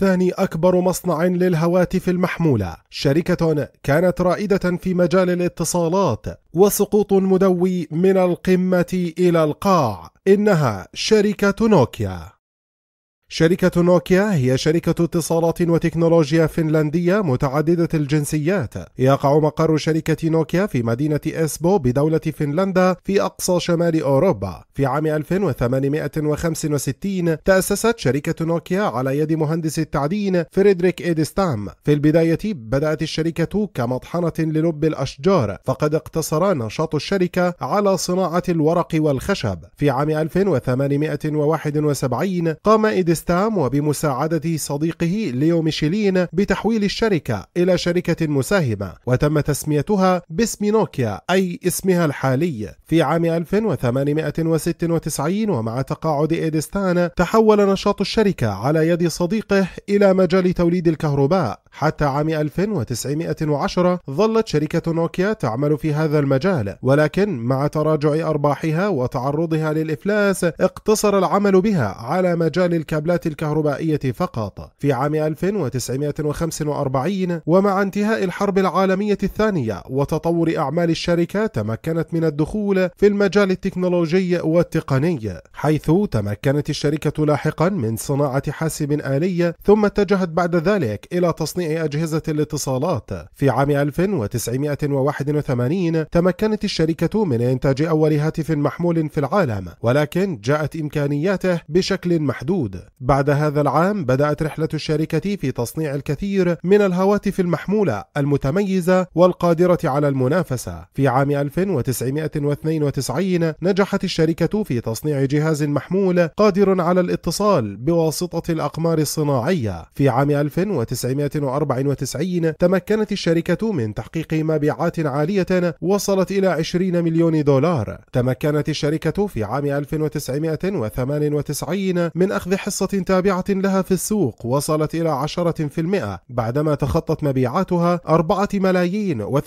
ثاني أكبر مصنع للهواتف المحمولة شركة كانت رائدة في مجال الاتصالات وسقوط مدوي من القمة إلى القاع إنها شركة نوكيا شركة نوكيا هي شركة اتصالات وتكنولوجيا فنلندية متعددة الجنسيات. يقع مقر شركة نوكيا في مدينة إسبو بدولة فنلندا في أقصى شمال أوروبا. في عام 1865 تأسست شركة نوكيا على يد مهندس التعدين فريدريك إيدستام. في البداية بدأت الشركة كمطحنة للب الأشجار، فقد اقتصر نشاط الشركة على صناعة الورق والخشب. في عام 1871 قام إيدستام لستام وبمساعدة صديقه ليو ميشيلين بتحويل الشركة إلى شركة مساهمة وتم تسميتها باسم نوكيا أي اسمها الحالي في عام 1896 ومع تقاعد إيدستان تحول نشاط الشركة على يد صديقه إلى مجال توليد الكهرباء حتى عام 1910 ظلت شركة نوكيا تعمل في هذا المجال ولكن مع تراجع أرباحها وتعرضها للإفلاس اقتصر العمل بها على مجال الكابلات الكهربائية فقط في عام 1945 ومع انتهاء الحرب العالمية الثانية وتطور أعمال الشركة تمكنت من الدخول في المجال التكنولوجي والتقني حيث تمكنت الشركة لاحقا من صناعة حاسب آلي ثم اتجهت بعد ذلك إلى تصنيع أجهزة الاتصالات في عام 1981 تمكنت الشركة من إنتاج أول هاتف محمول في العالم ولكن جاءت إمكانياته بشكل محدود بعد هذا العام بدأت رحلة الشركة في تصنيع الكثير من الهواتف المحمولة المتميزة والقادرة على المنافسة في عام 1992 نجحت الشركة في تصنيع جهاز محمول قادر على الاتصال بواسطة الأقمار الصناعية في عام 1994 1994 تمكنت الشركة من تحقيق مبيعات عالية وصلت إلى 20 مليون دولار تمكنت الشركة في عام 1998 من أخذ حصة تابعة لها في السوق وصلت إلى 10% بعدما تخطت مبيعاتها 4 ملايين و370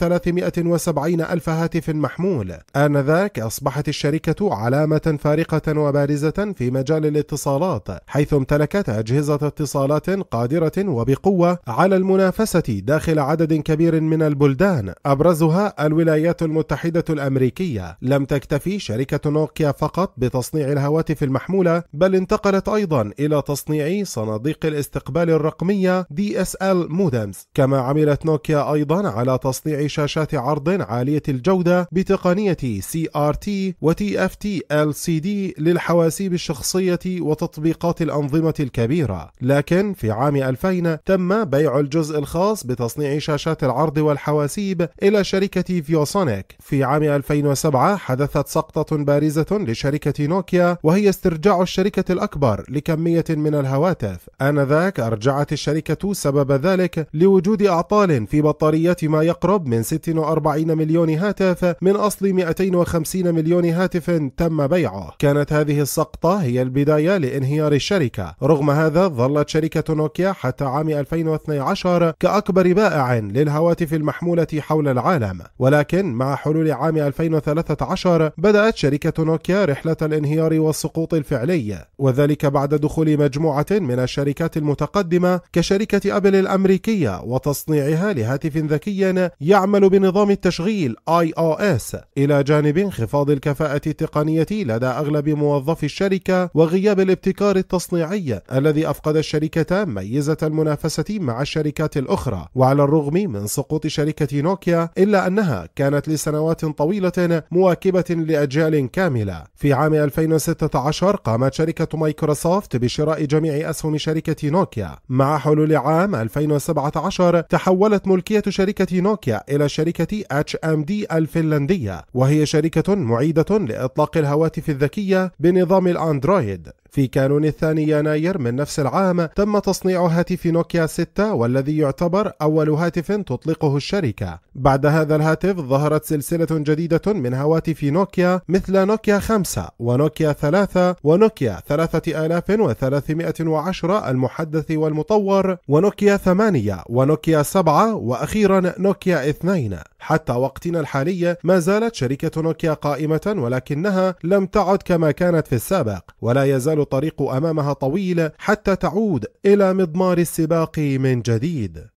ألف هاتف محمول آنذاك أصبحت الشركة علامة فارقة وبارزة في مجال الاتصالات حيث امتلكت أجهزة اتصالات قادرة وبقوة على المنافسة داخل عدد كبير من البلدان أبرزها الولايات المتحدة الأمريكية لم تكتفي شركة نوكيا فقط بتصنيع الهواتف المحمولة بل انتقلت أيضا إلى تصنيع صناديق الاستقبال الرقمية DSL مودمز كما عملت نوكيا أيضا على تصنيع شاشات عرض عالية الجودة بتقنية CRT و TFT LCD للحواسيب الشخصية وتطبيقات الأنظمة الكبيرة لكن في عام 2000 تم بيع الجزء الخاص بتصنيع شاشات العرض والحواسيب إلى شركة فيوسونيك في عام 2007 حدثت سقطة بارزة لشركة نوكيا وهي استرجاع الشركة الأكبر لكمية من الهواتف آنذاك أرجعت الشركة سبب ذلك لوجود أعطال في بطاريات ما يقرب من 46 مليون هاتف من أصل 250 مليون هاتف تم بيعه كانت هذه السقطة هي البداية لانهيار الشركة رغم هذا ظلت شركة نوكيا حتى عام 2012 عشر كأكبر بائع للهواتف المحمولة حول العالم ولكن مع حلول عام 2013 بدأت شركة نوكيا رحلة الانهيار والسقوط الفعلي وذلك بعد دخول مجموعة من الشركات المتقدمة كشركة أبل الأمريكية وتصنيعها لهاتف ذكي يعمل بنظام التشغيل iOS إلى جانب انخفاض الكفاءة التقنية لدى أغلب موظفي الشركة وغياب الابتكار التصنيعي الذي أفقد الشركة ميزة المنافسة مع الشركة الشركات الأخرى وعلى الرغم من سقوط شركة نوكيا إلا أنها كانت لسنوات طويلة مواكبة لأجيال كاملة في عام 2016 قامت شركة مايكروسوفت بشراء جميع أسهم شركة نوكيا مع حلول عام 2017 تحولت ملكية شركة نوكيا إلى شركة اتش ام دي الفنلندية وهي شركة معيدة لإطلاق الهواتف الذكية بنظام الأندرويد في كانون الثاني يناير من نفس العام تم تصنيع هاتف نوكيا 6 و والذي يعتبر أول هاتف تطلقه الشركة بعد هذا الهاتف ظهرت سلسلة جديدة من هواتف نوكيا مثل نوكيا 5 ونوكيا 3 ونوكيا 3310 المحدث والمطور ونوكيا 8 ونوكيا 7 وأخيرا نوكيا 2 حتى وقتنا الحالي ما زالت شركة نوكيا قائمة ولكنها لم تعد كما كانت في السابق ولا يزال الطريق أمامها طويل حتى تعود إلى مضمار السباق من جديد جديد